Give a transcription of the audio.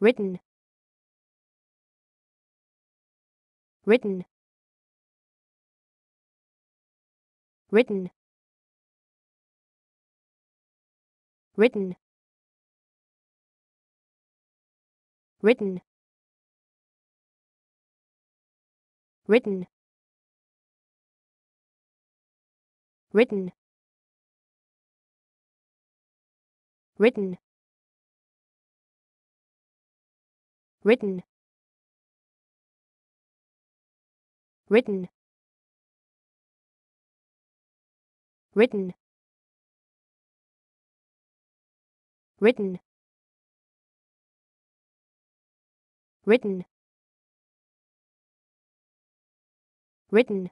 written written written written written written written written written written written written written written